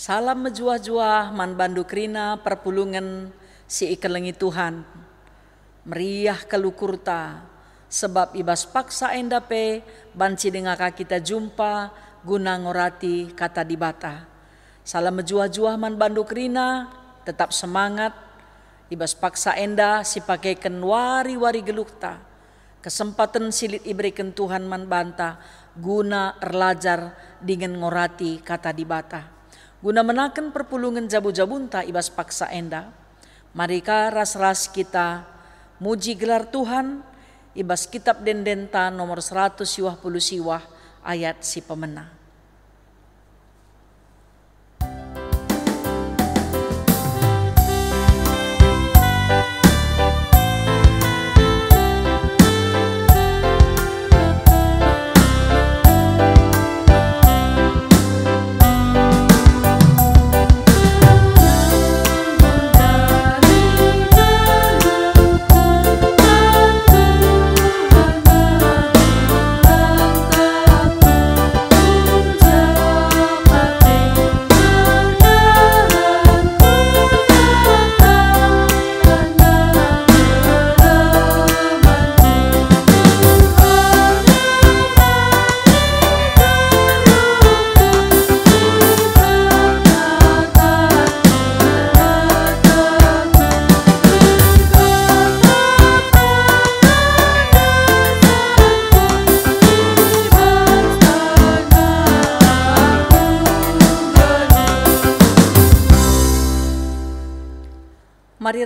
Salam mejuah-juah man rina perpulungan si ikelengi Tuhan. Meriah kelukurta sebab ibas paksa endape banci dengaka kita jumpa guna ngorati kata dibata. Salam mejuah-juah man rina tetap semangat ibas paksa enda si pakai wari-wari gelukta. Kesempatan silit iberikan Tuhan man banta guna erlajar dengan ngorati kata dibata guna menaken perpulungan jabu-jabunta ibas paksa enda, marika ras-ras kita muji gelar Tuhan ibas kitab dendenta nomor 100 siwah puluh siwah ayat si pemenang.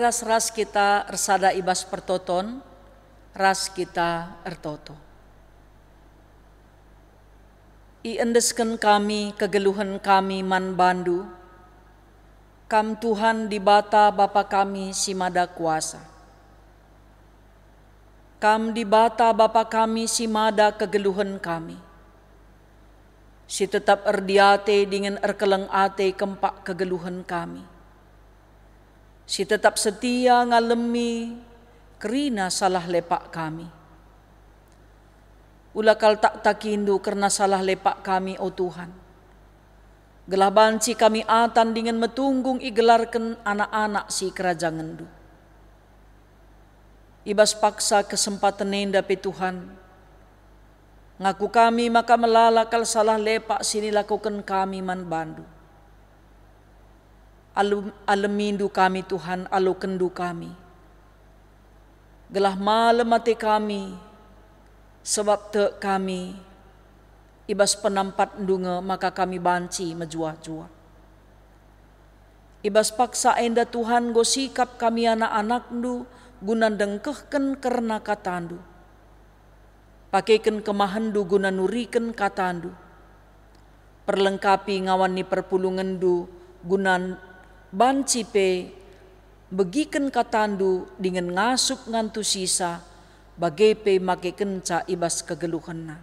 ras ras kita ersada ibas pertoton, ras kita ertoto. Iendesken kami kegeluhan kami man bandu, kam Tuhan dibata Bapa kami simada kuasa. Kam dibata Bapa kami simada kegeluhan kami. Si tetap erdiate dengan erkeleng ate kempak kegeluhan kami Si tetap setia ngalemi kerina salah lepak kami. kal tak takindu karena salah lepak kami, O Tuhan. Gelah banci kami atan dengan metunggung igelarkan anak-anak si kerajaan ngendu. Ibas paksa kesempatan nenda pe Tuhan. Ngaku kami maka melalakal salah lepak sini lakukan kami man bandu. Alemindu kami Tuhan, alu kendu kami. Gelah malam mati kami, sebab te kami, ibas penampat ndunge maka kami banci mejuah-juah. Ibas paksa enda Tuhan go sikap kami anak-anak ndu, gunan dengkehken karena katandu. kemahan du, gunan nuriken katandu. Perlengkapi ngawani perpulungan du gunan ban cipe begiken katandu dengan ngasup ngantu sisa bagepe make kenca ibas kegeluhanna.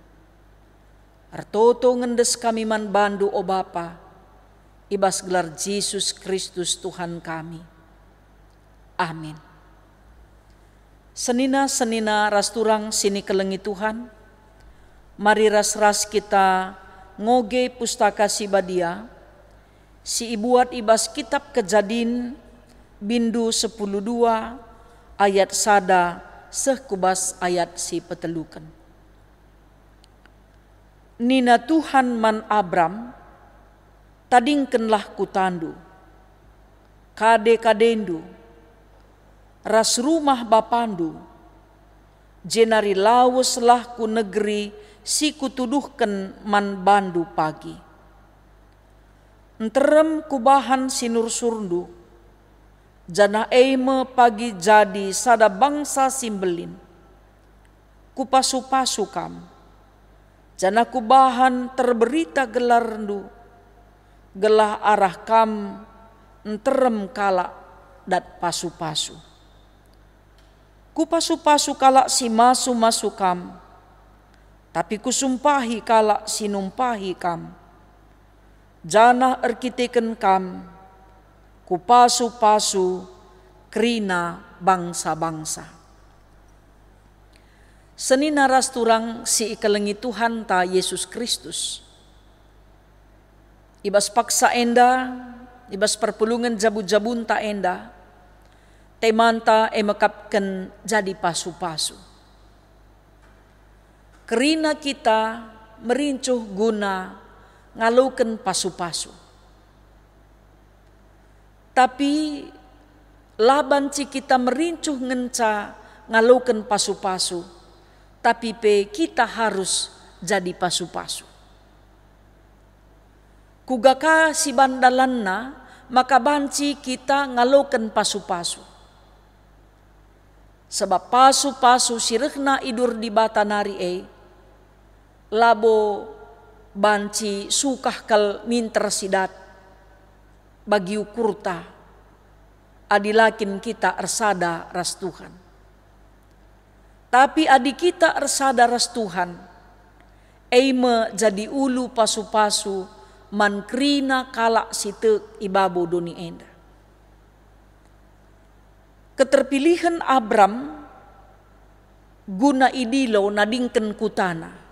Artoto ngendes kami man bandu o Bapa, ibas gelar Yesus Kristus Tuhan kami. Amin. Senina-senina rasturang sini kelengi Tuhan, mari ras-ras kita ngoge pustaka sibadia, Si Ibuat Ibas Kitab Kejadin Bindu 102 ayat sada sekubas ayat si petelukan. Nina Tuhan man Abram tadingkenlah kutandu kade kadendu ras rumah bapandu jenari lawuslah ku negeri si kutuduhken man bandu pagi Terem kubahan sinur surdu. Jana eime pagi jadi sada bangsa simbelin. Kupasu-pasu kam. Jana kubahan terberita gelar rendu. Gelah arah kam terem kala dat pasu-pasu. Kupasu-pasu kala si masu-masu kam. Tapi kusumpahi kala sinumpahi kam jana erkiteken kam, kupasu-pasu, krina bangsa-bangsa. Seni naras turang si ikelengi Tuhan ta Yesus Kristus. Ibas paksa enda, ibas perpulungan jabu-jabun ta enda, temanta emakapken jadi pasu-pasu. Kerina kita merincuh guna ngalukan pasu-pasu. Tapi Laban ci kita merincuh ngenca ngalukan pasu-pasu. Tapi pe kita harus jadi pasu-pasu. Kugaka si bandalanna maka banci kita ngalukan pasu-pasu. Sebab pasu-pasu sirehna idur di batanari e. Labo banci sukah kal minter sidat bagi kurta adilakin kita ersada ras Tuhan. Tapi adik kita ersada ras Tuhan, eime jadi ulu pasu-pasu mankrina kalak sitek ibabu doni enda. Keterpilihan Abram guna idilo nadingken kutana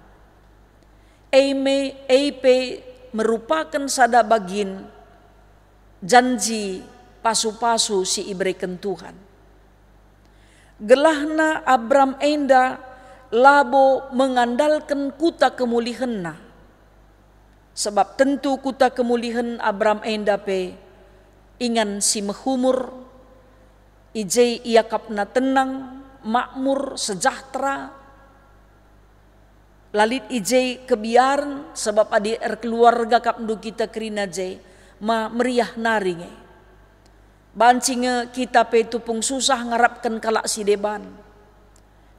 Eime, Eipe merupakan sada bagin janji pasu-pasu si ibreken Tuhan. Gelahna Abram Enda labo mengandalkan kuta kemulihenna. Sebab tentu kuta kemulihan Abram Enda pe ingan si mehumur, ijai iakapna tenang, makmur, sejahtera, lalit Ije kebiaran sebab adi er keluarga kapdu kita kerina je ma meriah naringe bancinge kita pe tupung susah ngarapkan kalak sideban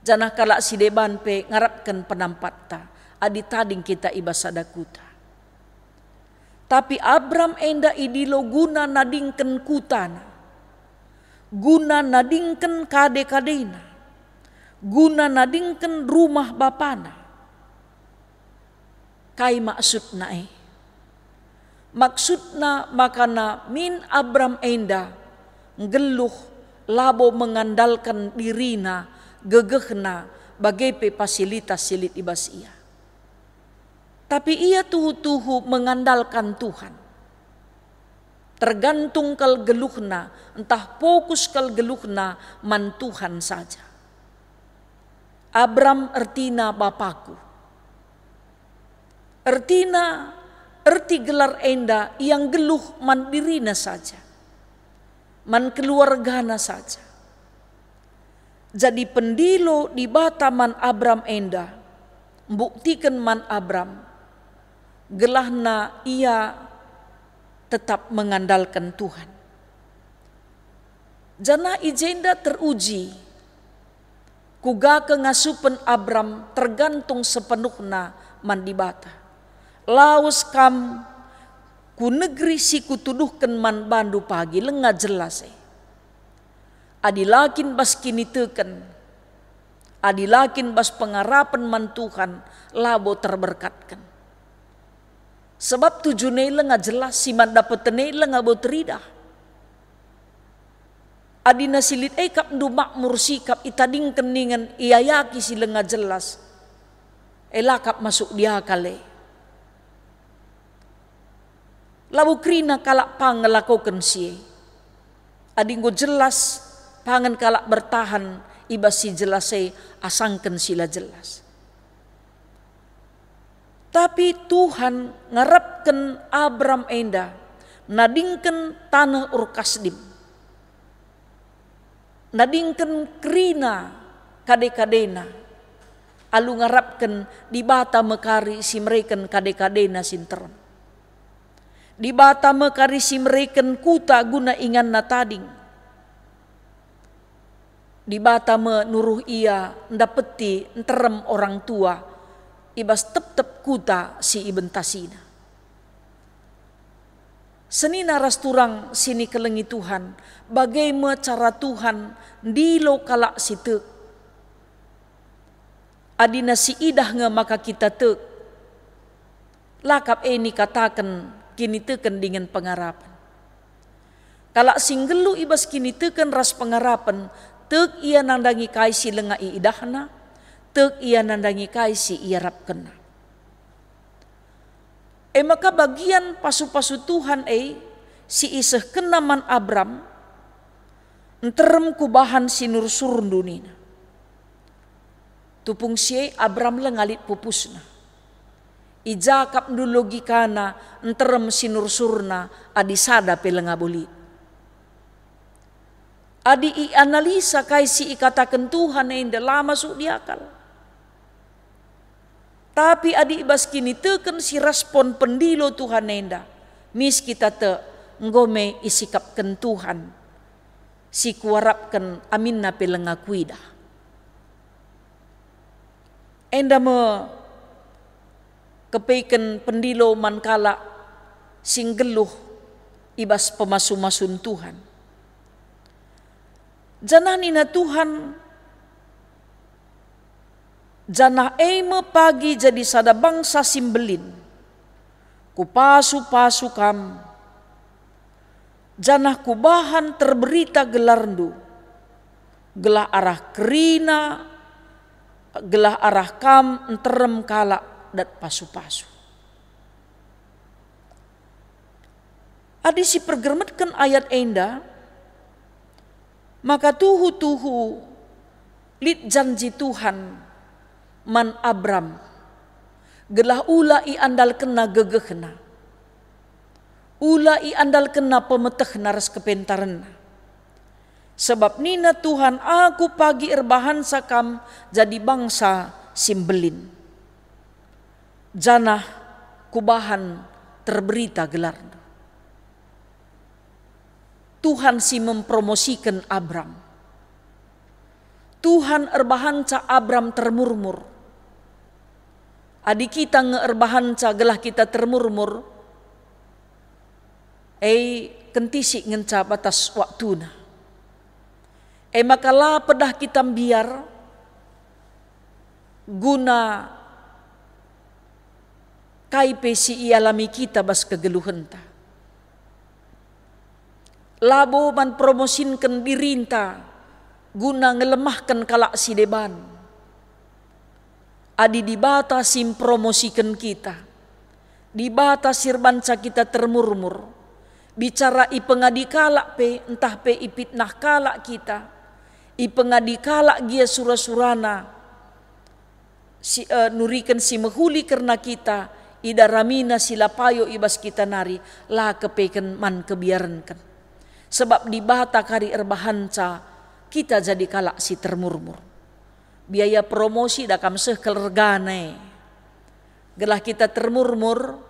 janah kalak sideban pe ngarapkan ta. adi tading kita iba sadakuta. tapi Abram enda idilo guna nadingken kutana guna nadingken kade kadena guna nadingken rumah bapana kai maksud nae. Maksudna makana min Abram enda geluh labo mengandalkan dirina gegehna bagai pe fasilitas silit ibas ia. Tapi ia tuhu-tuhu mengandalkan Tuhan. Tergantung kal geluhna, entah fokus kal geluhna man Tuhan saja. Abram ertina Bapakku Ertina, erti gelar enda yang geluh mandirina saja. Man keluargana saja. Jadi pendilo di bataman Abram enda. Buktikan man Abram. Gelahna ia tetap mengandalkan Tuhan. Jana ijenda teruji. Kuga kengasupen Abram tergantung sepenuhna mandibata laos kam ku negeri siku tuduhkan man bandu pagi lengah jelas eh. Adilakin bas kini teken. Adilakin bas pengarapan man Tuhan labo terberkatkan. Sebab tujuannya lengah jelas si man dapat tenai lengah bau teridah. Adi nasilit eh kap ndu makmur sikap itading keningan iya yaki si lengah jelas. Elakap masuk dia kali Lawu krina kalak lakukan si. Adinggo jelas pangan kalak bertahan iba si jelas se asangken sila jelas. Tapi Tuhan ngarepken Abram enda nadingken tanah urkasdim. Nadingken krina kade-kadena. Alu ngarapken di bata mekari si mereka kade-kadena di bata mekarisi mereken kuta guna ingan na tading. Di bata menuruh ia ndapeti enterem orang tua ibas tep-tep kuta si ibentasina. Senina turang sini kelengi Tuhan, bagaimana cara Tuhan di lokala situk. Adina si idah nge maka kita tek. Lakap ini katakan kini teken dengan pengharapan. Kalau singgelu ibas kini teken ras pengharapan, tek ia nandangi kaisi lengai idahna, tek ia nandangi kaisi ia rap kena. E eh, maka bagian pasu-pasu Tuhan e, si iseh kenaman Abram, enterem kubahan sinur surun dunina. Tupung si eh, Abram lengalit pupusna Ijakap dulu gikana enterem sinur surna adisada pelengabuli. Adi i analisa kaisi ikatakan Tuhan yang e dalam masuk di akal. Tapi adi ibas kini teken si respon pendilo Tuhan nenda. Mis kita te ngome isikapkan Tuhan. Si kuarapkan aminna pelengakuida. Enda me kepeken pendilo mankala singgeluh ibas pemasu-masun Tuhan. Janah nina Tuhan janah eime pagi jadi sada bangsa simbelin. Kupasu-pasu kam janah kubahan terberita gelarndu. Gelah arah kerina, gelah arah kam enterem kalak dan pasu-pasu. Adisi pergermetkan ayat enda, maka tuhu-tuhu lit janji Tuhan man Abram gelah ula i andal kena gegehna ula i andal kena pemeteh naras kepentarena sebab nina Tuhan aku pagi erbahan sakam jadi bangsa simbelin janah kubahan terberita gelar. Tuhan si mempromosikan Abram. Tuhan erbahanca Abram termurmur. Adik kita ngeerbahanca gelah kita termurmur. Eh kentisi ngenca batas waktuna. Eh makalah pedah kita biar guna kai pesi alami kita bas ta. Labo man promosinkan dirinta guna ngelemahkan kalak si deban. Adi sim promosikan kita. Dibatas sirbanca kita termurmur. Bicara i pengadi kalak pe, entah pe ipitnah kalak kita. I pengadi kalak gia sura-surana. Si, uh, nurikan si mehuli karena kita ida ramina sila payo ibas kita nari la kepeken man kebiarankan sebab di bata kari erbahanca kita jadi kalak si termurmur biaya promosi dakam seh kelergane gelah kita termurmur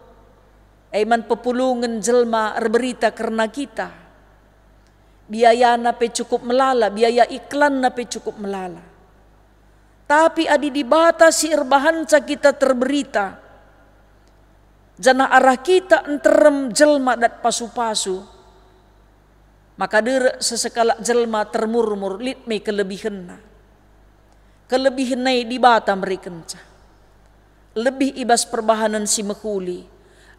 Eman pepulungan jelma erberita karena kita. Biaya nape cukup melala, biaya iklan nape cukup melala. Tapi adi di bata si erbahanca kita terberita Jana arah kita enterem jelma dat pasu-pasu. Maka dera sesekala jelma termurmur litme kelebihenna. Kelebihan nai di bata merikenca. Lebih ibas perbahanan si mekuli.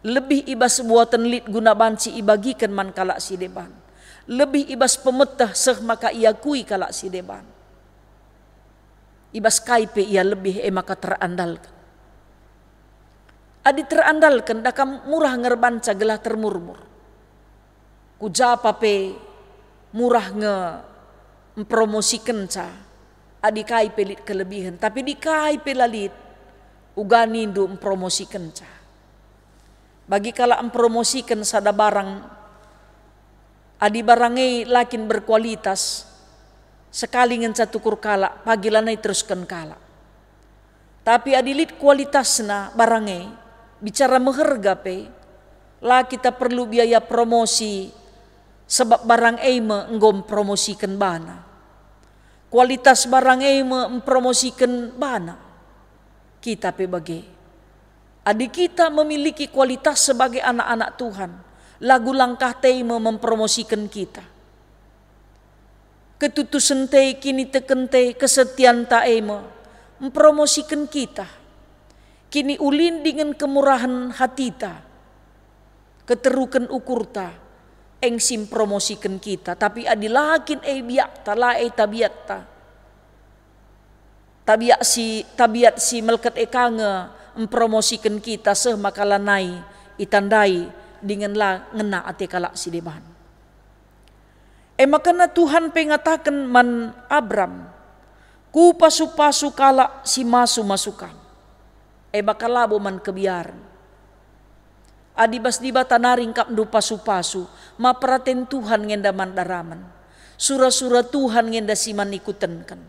Lebih ibas buatan lit guna banci ibagikan man kalak si deban. Lebih ibas pemetah seh maka ia kui kalak si deban. Ibas kaipe ia lebih emaka terandalkan Adi terandalkan dakam murah ngerbanca gelah termurmur. Kuja pape murah nge mempromosikan ca. Adi kai pelit kelebihan tapi di kai pelalit ugani nindu mempromosikan ca. Bagi kala mempromosikan sada barang adi barangai lakin berkualitas sekali ngenca satu kala pagilanai teruskan kala tapi adilit kualitasna barangai bicara meherga pe lah kita perlu biaya promosi sebab barang eme enggom promosikan bana kualitas barang eme mempromosikan bana kita pe bagi adik kita memiliki kualitas sebagai anak-anak Tuhan lagu langkah teme mempromosikan kita ketutusan te kini tekente kesetiaan eme mempromosikan kita kini ulin dengan kemurahan hati hatita keterukan ukurta eng sim promosikan kita tapi adilakin e biakta la e tabiatta tabiat si tabiat si melket e kange mempromosikan kita seh makala nai itandai dengan la ngena ate kalak si deman e Tuhan pengatakan man Abram ku pasu-pasu kalak si masu masukan eba kalabo man kebiar. Adibas diba tanaring kap du pasu-pasu, mapraten Tuhan ngenda mandaraman. Sura-sura Tuhan ngenda siman kan.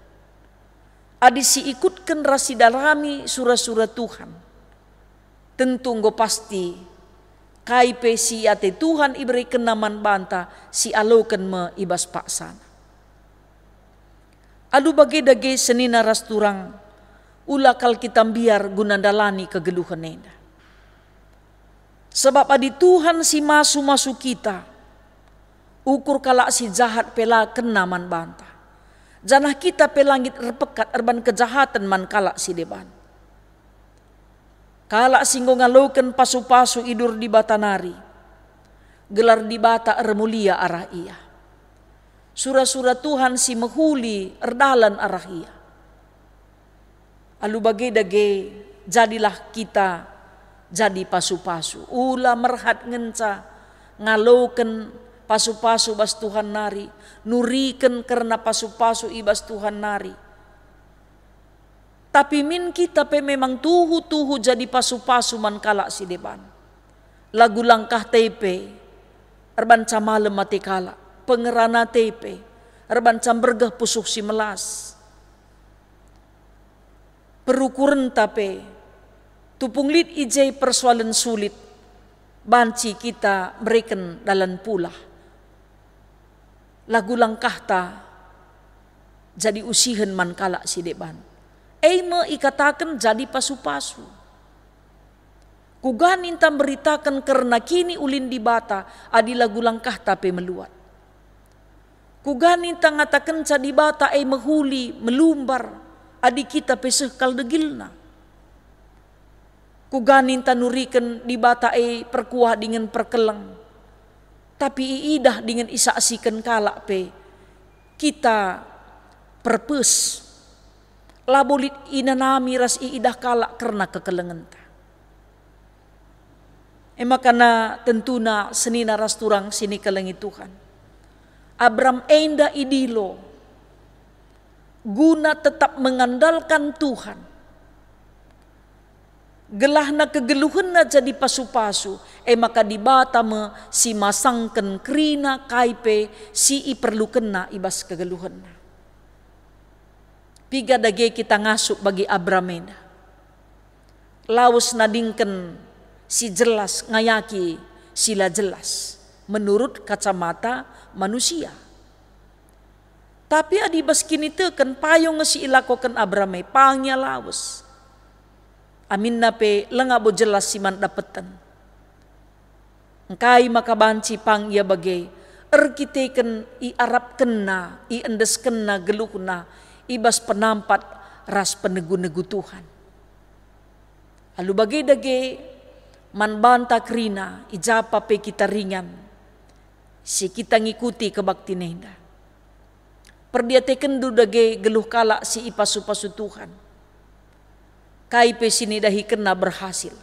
Adi si ikutkan rasi dalami sura-sura Tuhan. Tentu ngo pasti kaipe si ate Tuhan iberi kenaman banta si alokan me ibas paksana. Alu bagi dage senina rasturang turang ulakal kita biar gunandalani nenda. Sebab adi Tuhan si masu masu kita, ukur kalak si jahat pela kenaman bantah. Janah kita pelangit erpekat erban kejahatan man kalak si deban. Kalak singgungan loken pasu-pasu idur di batanari, gelar di bata ermulia arah ia. Surah-surah Tuhan si mehuli erdalan arah ia bagai dage jadilah kita jadi pasu-pasu. Ula merhat ngenca, ngalauken pasu-pasu bas Tuhan nari. Nuriken karena pasu-pasu ibas Tuhan nari. Tapi min kita pe memang tuhu-tuhu jadi pasu-pasu man kalak si depan. Lagu langkah tepe, erban camalem mati kalak, pengerana tepe, erban cam bergah pusuh si melas perukuran tape tupunglit ijai persoalan sulit banci kita mereken dalam pula lagu langkah ta jadi usihan man kala deban. Eime ikatakan jadi pasu-pasu Kugan inta beritakan karena kini ulin dibata adi lagu langkah tape meluat. Kugan inta ngatakan jadi bata ei mehuli melumbar Adik kita pesuh kaldegilna. Kuganin tanuriken di batai perkuah dengan perkeleng. Tapi iidah dengan isaksikan kalak pe. Kita perpes. ina inanami ras iidah kalak karena kekelengan ta. karena tentuna senina ras turang sini kelengi Tuhan. Abram enda idilo guna tetap mengandalkan Tuhan. Gelahna kegeluhna jadi pasu-pasu, eh maka dibatame si masangken krina kaipe si i perlu kena ibas kegeluhna. Piga dage kita ngasuk bagi Abrameda. Laus nadingken si jelas ngayaki sila jelas menurut kacamata manusia tapi adi baskin itu kan payung ngesi ilakokan Abramai pangnya lawas. Amin nape lengah bo jelas man dapetan. Engkai maka banci pang ia bagai erkiteken i Arab kena, i endes kena gelukna, ibas penampat ras penegu-negu Tuhan. Lalu bagai dage man banta krina ijapa pe kita ringan. Si kita ngikuti kebakti indah perdia teken dudage geluh kala si ipasu-pasu Tuhan. Kaipe sini dahi kena berhasil.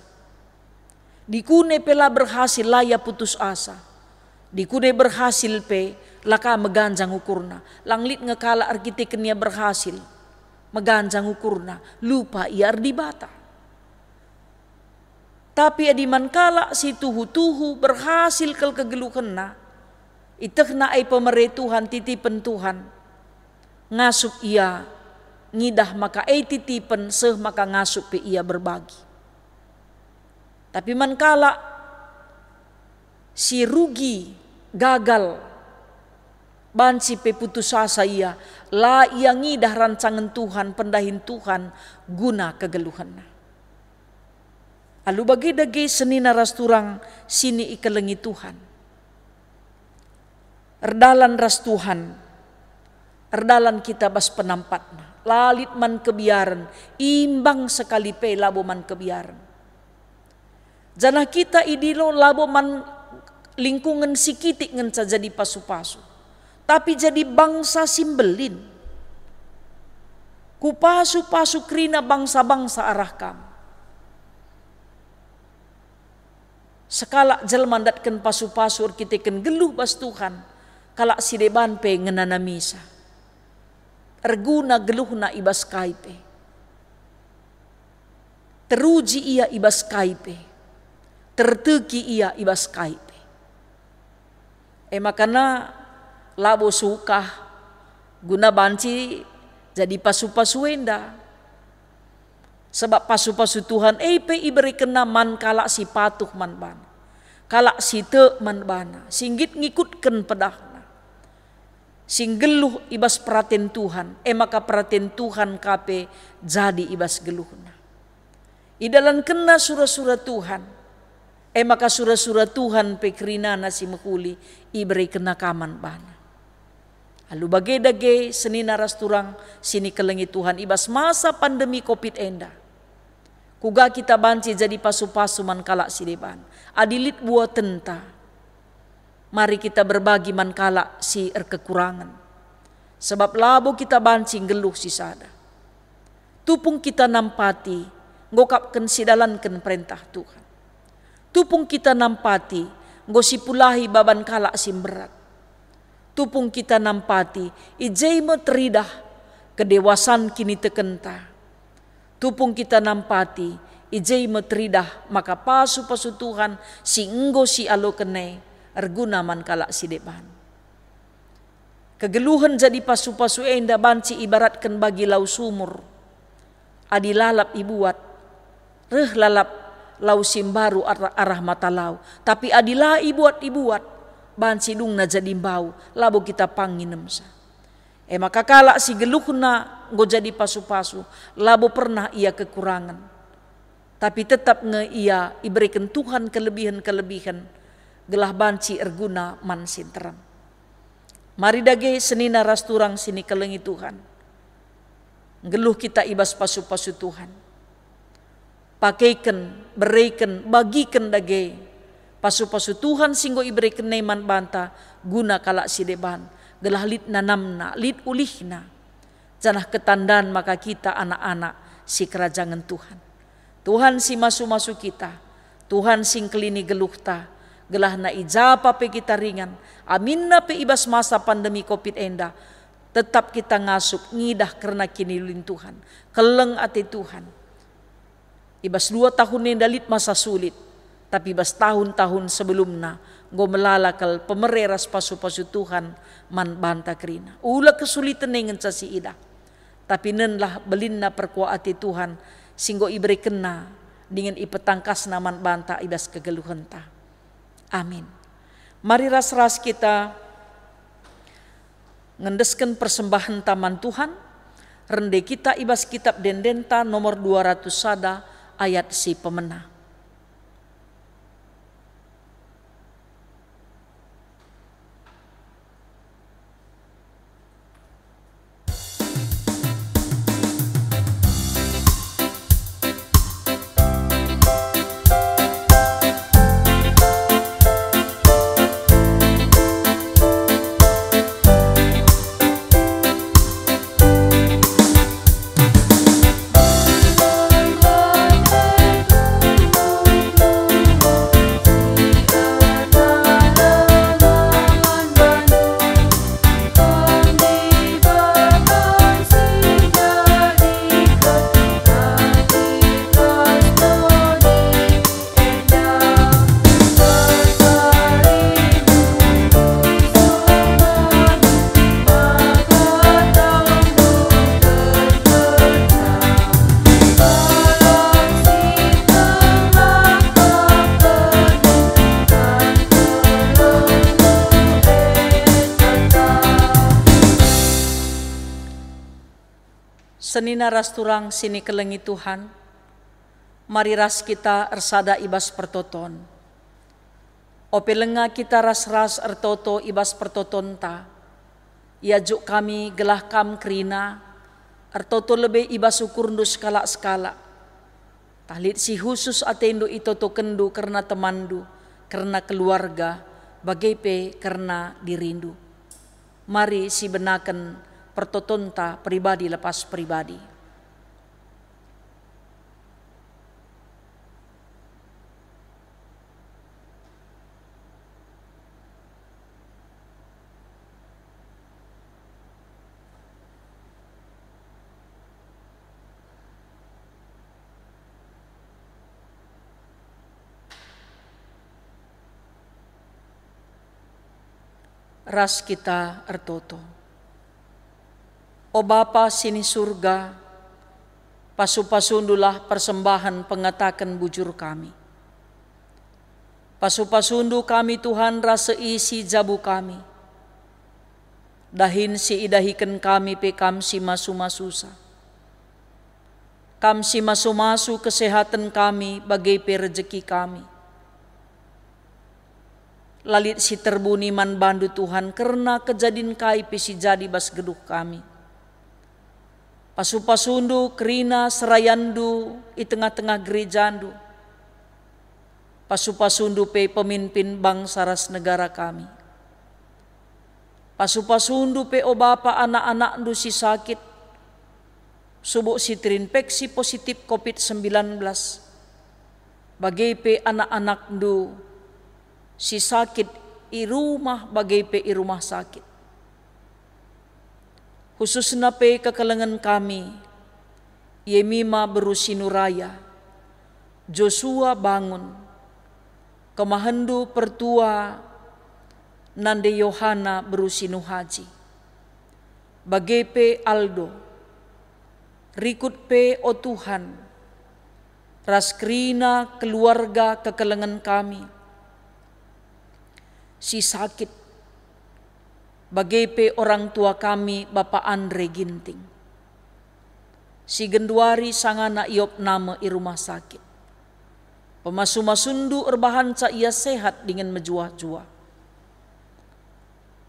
Dikune pela berhasil laya putus asa. Dikune berhasil pe laka meganjang ukurna. Langlit ngekala arkitekennya berhasil. Meganjang ukurna. Lupa iar dibata. Tapi adiman kala si tuhu-tuhu berhasil kel kegeluh kena. ai ai pemerintah Tuhan titipan Tuhan ngasup ia ngidah maka titipen seh maka ngasup pe ia berbagi. Tapi mankala si rugi gagal bansi pe putus asa ia la ia ngidah rancangan Tuhan pendahin Tuhan guna kegeluhan. Alu bagi dage senina narasturang sini ikelengi Tuhan. Erdalan ras Tuhan Erdalan kita bas penampat. Lalit man kebiaran. Imbang sekali pe labo man kebiaran. Jana kita idilo labo man lingkungan sikiti ngen jadi pasu-pasu. Tapi jadi bangsa simbelin. Kupasu-pasu krina bangsa-bangsa arah kamu. Sekala jelmandatkan pasu-pasur kita ken geluh bas Tuhan. Kalak sidebanpe ngenana misa. Erguna geluhna ibas kaipe. Teruji ia ibas kaipe. Terteki ia ibas kaipe. Emakana labo suka guna banci jadi pasu-pasuenda. Sebab pasu-pasu Tuhan epe iberi kena man kalak si patuh man bana. Kalak si te man bana. Singgit ngikutkan pedang sing geluh ibas peratin Tuhan emaka eh, peratin Tuhan kape jadi ibas geluhna idalan kena sura-sura Tuhan emaka eh, surah sura Tuhan pekrina nasi mekuli iberi kena kaman bana Lalu bagai dage seni naras turang sini kelengi Tuhan ibas masa pandemi covid enda. Kuga kita banci jadi pasu-pasu man kalak sideban. Adilit buat tenta. Mari kita berbagi mankala si er kekurangan. Sebab labu kita bancing geluh si sada. Tupung kita nampati, ngokap ken sidalankan perintah Tuhan. Tupung kita nampati, gosipulahi baban kalak si berat. Tupung kita nampati, ijaimo teridah, kedewasan kini tekenta. Tupung kita nampati, ijai teridah maka pasu pasu Tuhan si enggo si kene erguna man kalak sidepan. Kegeluhan jadi pasu-pasu enda eh banci ibaratkan bagi lau sumur. Adi lalap ibuat. Reh lalap lau simbaru arah, arah mata lau. Tapi adilah ibuat-ibuat. Banci dungna jadi bau. Labu kita panginem sa. E eh, maka kalak si geluhna go jadi pasu-pasu. Labu pernah ia kekurangan. Tapi tetap nge ia iberikan Tuhan kelebihan-kelebihan gelah banci erguna man sinteram. Mari dage senina rasturang sini kelengi Tuhan. Geluh kita ibas pasu-pasu Tuhan. Pakaikan, bereikan, bagikan dage. Pasu-pasu Tuhan singgo iberikan neman banta guna kalak sideban. Gelah lit nanamna, lit ulihna. Janah ketandan maka kita anak-anak si kerajaan Tuhan. Tuhan si masu-masu kita. Tuhan sing kelini geluh ta gelah na ijapa pe kita ringan amin na pe ibas masa pandemi covid enda tetap kita ngasuk ngidah karena kini lulin Tuhan keleng ati Tuhan ibas dua tahun dalit masa sulit tapi bas tahun-tahun sebelumnya go melalakal pemereras pasu-pasu Tuhan man banta kerina ula kesulitan dengan casi idah, tapi nenlah belinna ati Tuhan singgo ibre kena dengan ipetangkas naman banta ibas kegeluhenta. Amin. Mari ras-ras kita ngendesken persembahan taman Tuhan. Rende kita ibas kitab dendenta nomor 200 sada ayat si pemenang. nina rasturang sini kelengi Tuhan, mari ras kita ersada ibas pertoton. Ope lenga kita ras-ras ertoto ibas pertoton ta, iajuk ya kami gelah kam krina, ertoto lebih ibas ukurnus kalak-skala. Tahlit si khusus atendo itoto kendu karena temandu, karena keluarga, bagai pe karena dirindu. Mari si benaken pertutunta pribadi lepas pribadi. Ras kita ertoto. O Bapa sini surga, pasupasundulah persembahan pengatakan bujur kami. Pasupasundu kami Tuhan rasa isi jabu kami. Dahin si idahikan kami pekam si masu-masusa. Kam si masu-masu kesehatan kami bagai perjeki kami. Lalit si terbuni man bandu Tuhan karena kejadian kai pisi jadi bas geduk kami Pasupasundu, kerina, serayandu, di tengah-tengah gerejandu. Pasupasundu pe pemimpin bangsa ras negara kami. Pasupasundu pe o bapa anak-anak du si sakit. Subuk si terinfeksi positif COVID-19. Bagi pe anak-anak du si sakit i rumah bagai pe i rumah sakit khususnya pe kekelengan kami, Yemima berusinuraya, Joshua bangun, kemahendu pertua nande Yohana berusinuhaji, bagepe Aldo, rikut pe o Tuhan, raskrina keluarga kekelengan kami, si sakit pe orang tua kami Bapak Andre Ginting. Si genduari sangana iop nama i rumah sakit. Pemasuma sundu erbahan ca ia sehat dengan mejuah-juah.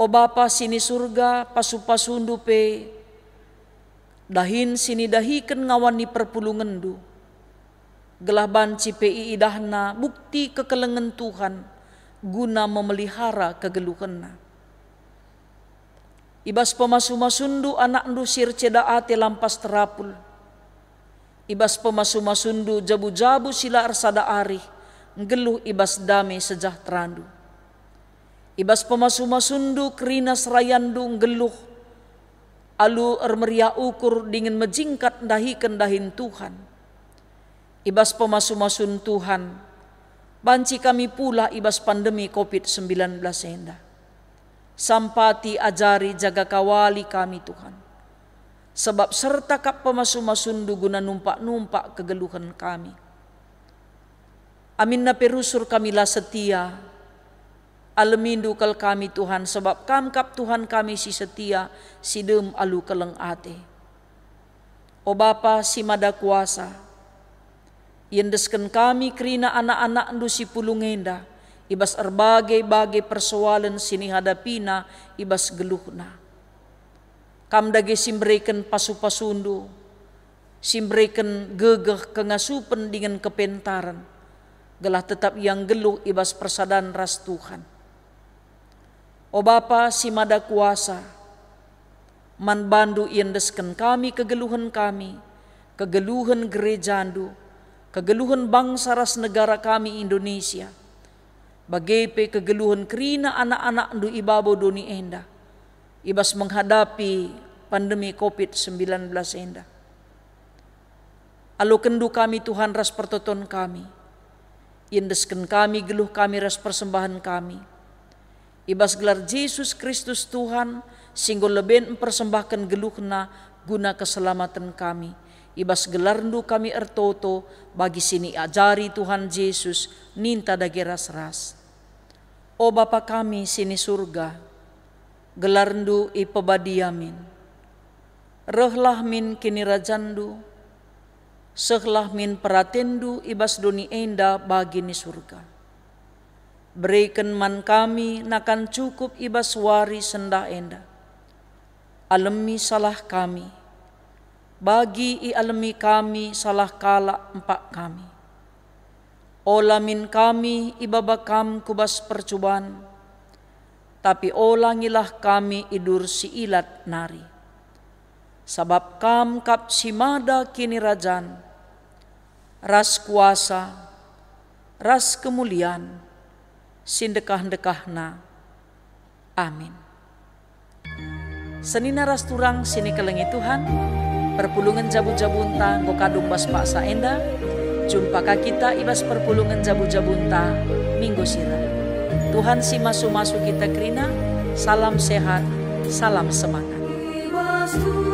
O Bapa sini surga pasu-pasundu pe dahin sini dahi dahiken ngawani perpulungendu. Gelah banci PI idahna bukti kekelengan Tuhan guna memelihara kegeluhena. Ibas pemasumasundu anak ndu sir ati lampas terapul. Ibas pemasumasundu jabu-jabu sila arsada ari. Ngeluh ibas dame terandu. Ibas pemasumasundu kerina serayandu ngeluh. Alu ermeria ukur dingin mejingkat dahi kendahin Tuhan. Ibas pemasumasun Tuhan. Banci kami pula ibas pandemi COVID-19 endah. Sampati ajari jaga kawali kami Tuhan. Sebab serta kap pemasu-masundu guna numpak-numpak kegeluhan kami. Amin na perusur kamilah setia. Alamindu kal kami Tuhan sebab kam kap Tuhan kami si setia sidem alu keleng ate. O Bapa si mada kuasa. Yendesken kami kerina anak-anak ndu si endah ibas erbagai-bagai persoalan sini hadapina ibas geluhna. na. Kamdagi simbreken pasu-pasundo, simbreken gegah kengasupen dengan kepentaran, gelah tetap yang geluh ibas persadan ras Tuhan. O Bapa si mada kuasa, man bandu iandesken kami kegeluhan kami, kegeluhan gerejandu, kegeluhan bangsa ras negara kami Indonesia – bagaipe kegeluhan kerina anak-anak du ibabo duni enda. Ibas menghadapi pandemi COVID-19 enda. Alu kendu kami Tuhan ras pertoton kami. Indesken kami geluh kami ras persembahan kami. Ibas gelar Yesus Kristus Tuhan singgol leben mempersembahkan geluhna guna keselamatan kami ibas gelarndu kami ertoto bagi sini ajari Tuhan Yesus ninta dagi ras O Bapa kami sini surga, gelarndu ipebadiamin. Rehlah min kini rajandu, sehlah min peratendu ibas doni enda bagi ni surga. Berikan man kami nakan cukup ibas wari senda enda. Alemi salah kami bagi ialmi kami salah kala empat kami. Olamin kami ibabakam kubas percobaan, tapi olangilah kami idur si ilat nari. Sebab kam kap simada kini rajan, ras kuasa, ras kemuliaan, sindekah-dekahna. Amin. Senina ras turang sini kelengi Tuhan, perpulungan jabu-jabunta go kadung baspa sa enda jumpa ka kita ibas perpulungan jabu-jabunta minggu sira Tuhan si masu-masu kita krina salam sehat salam semangat